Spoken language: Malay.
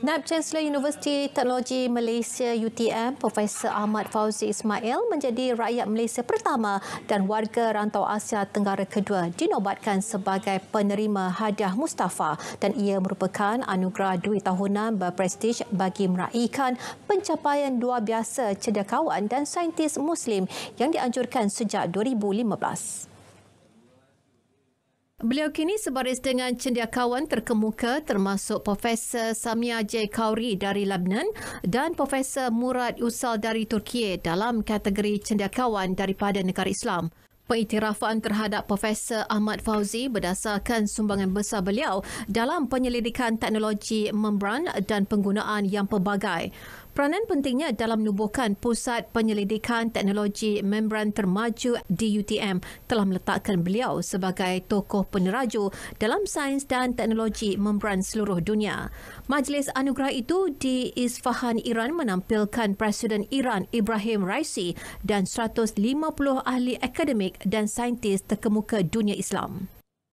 Naib Chancellor Universiti Teknologi Malaysia UTM Profesor Ahmad Fauzi Ismail menjadi rakyat Malaysia pertama dan warga rantau Asia Tenggara kedua dinobatkan sebagai penerima hadiah Mustafa dan ia merupakan anugerah duit tahunan berprestij bagi meraihkan pencapaian dua biasa cedekawan dan saintis Muslim yang dianjurkan sejak 2015. Beliau kini sebaris dengan cendekiawan terkemuka termasuk Profesor Samia J. Kauri dari Lebanon dan Profesor Murad Usal dari Turki dalam kategori cendekiawan daripada negara Islam. Pengiktirafan terhadap Profesor Ahmad Fauzi berdasarkan sumbangan besar beliau dalam penyelidikan teknologi membran dan penggunaan yang pelbagai. Peranan pentingnya dalam menubuhkan Pusat Penyelidikan Teknologi Membran Termaju DUTM telah meletakkan beliau sebagai tokoh peneraju dalam sains dan teknologi membran seluruh dunia. Majlis anugerah itu di Isfahan, Iran menampilkan Presiden Iran Ibrahim Raisi dan 150 ahli akademik dan saintis terkemuka dunia Islam.